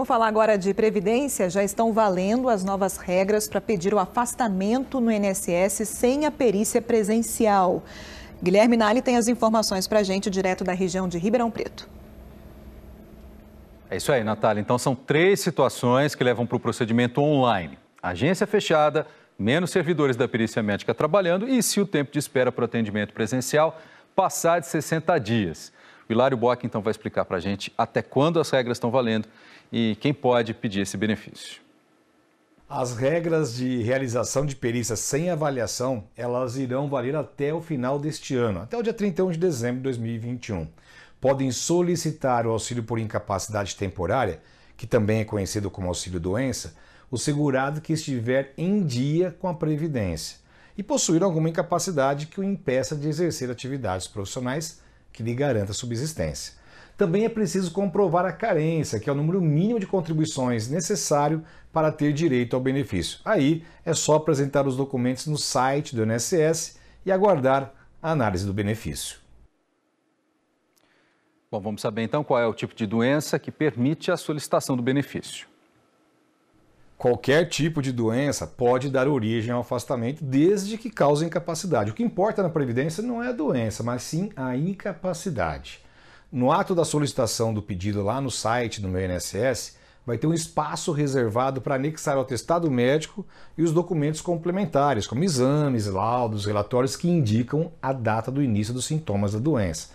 Vamos falar agora de previdência. Já estão valendo as novas regras para pedir o afastamento no INSS sem a perícia presencial. Guilherme Nali tem as informações para a gente direto da região de Ribeirão Preto. É isso aí, Natália. Então são três situações que levam para o procedimento online: agência fechada, menos servidores da perícia médica trabalhando e se o tempo de espera para o atendimento presencial passar de 60 dias. O Hilário Bock, então, vai explicar para a gente até quando as regras estão valendo e quem pode pedir esse benefício. As regras de realização de perícia sem avaliação, elas irão valer até o final deste ano, até o dia 31 de dezembro de 2021. Podem solicitar o auxílio por incapacidade temporária, que também é conhecido como auxílio doença, o segurado que estiver em dia com a previdência e possuir alguma incapacidade que o impeça de exercer atividades profissionais que lhe garanta subsistência. Também é preciso comprovar a carência, que é o número mínimo de contribuições necessário para ter direito ao benefício. Aí é só apresentar os documentos no site do INSS e aguardar a análise do benefício. Bom, vamos saber então qual é o tipo de doença que permite a solicitação do benefício. Qualquer tipo de doença pode dar origem ao afastamento, desde que cause incapacidade. O que importa na Previdência não é a doença, mas sim a incapacidade. No ato da solicitação do pedido lá no site do meu INSS, vai ter um espaço reservado para anexar o atestado médico e os documentos complementares, como exames, laudos, relatórios que indicam a data do início dos sintomas da doença.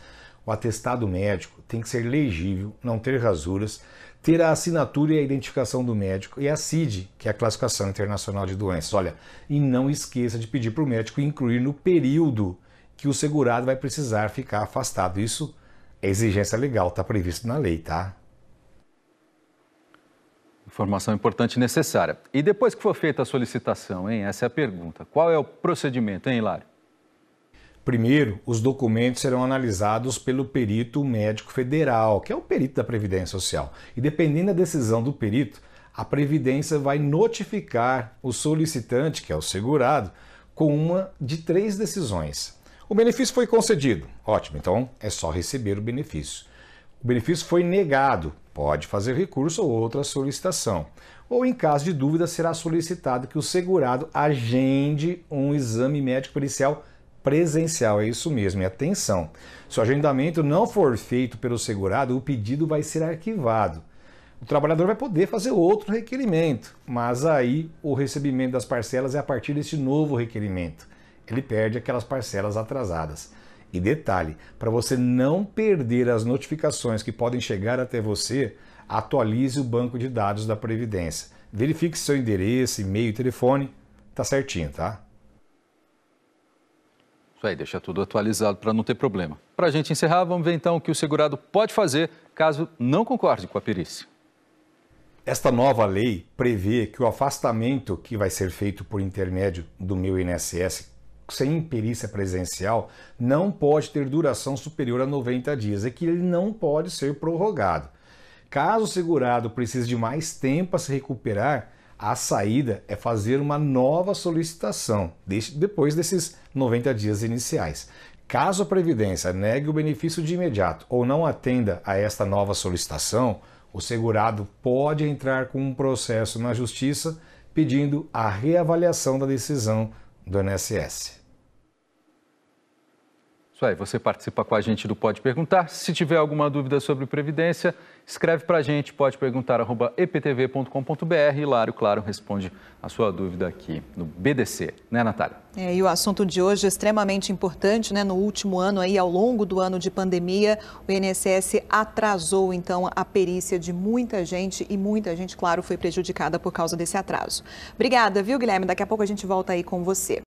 O atestado médico tem que ser legível, não ter rasuras, ter a assinatura e a identificação do médico e a CID, que é a Classificação Internacional de Doenças. Olha, e não esqueça de pedir para o médico incluir no período que o segurado vai precisar ficar afastado. Isso é exigência legal, está previsto na lei, tá? Informação importante e necessária. E depois que for feita a solicitação, hein? Essa é a pergunta. Qual é o procedimento, hein, Hilário? Primeiro, os documentos serão analisados pelo perito médico federal, que é o perito da Previdência Social. E dependendo da decisão do perito, a Previdência vai notificar o solicitante, que é o segurado, com uma de três decisões. O benefício foi concedido. Ótimo, então é só receber o benefício. O benefício foi negado. Pode fazer recurso ou outra solicitação. Ou, em caso de dúvida, será solicitado que o segurado agende um exame médico pericial presencial, é isso mesmo. E atenção, se o agendamento não for feito pelo segurado, o pedido vai ser arquivado. O trabalhador vai poder fazer outro requerimento, mas aí o recebimento das parcelas é a partir desse novo requerimento. Ele perde aquelas parcelas atrasadas. E detalhe, para você não perder as notificações que podem chegar até você, atualize o banco de dados da Previdência. Verifique seu endereço, e-mail, telefone, tá certinho, tá? Vai deixar tudo atualizado para não ter problema. Para a gente encerrar, vamos ver então o que o segurado pode fazer caso não concorde com a perícia. Esta nova lei prevê que o afastamento que vai ser feito por intermédio do meu INSS sem perícia presencial não pode ter duração superior a 90 dias e é que ele não pode ser prorrogado. Caso o segurado precise de mais tempo para se recuperar, a saída é fazer uma nova solicitação depois desses 90 dias iniciais. Caso a Previdência negue o benefício de imediato ou não atenda a esta nova solicitação, o segurado pode entrar com um processo na Justiça pedindo a reavaliação da decisão do INSS. Isso aí, você participa com a gente do Pode Perguntar. Se tiver alguma dúvida sobre Previdência, escreve para a gente, pode perguntar, arroba eptv.com.br. Hilário, claro, responde a sua dúvida aqui no BDC, né, Natália? É, e o assunto de hoje é extremamente importante, né? No último ano, aí, ao longo do ano de pandemia, o INSS atrasou, então, a perícia de muita gente e muita gente, claro, foi prejudicada por causa desse atraso. Obrigada, viu, Guilherme? Daqui a pouco a gente volta aí com você.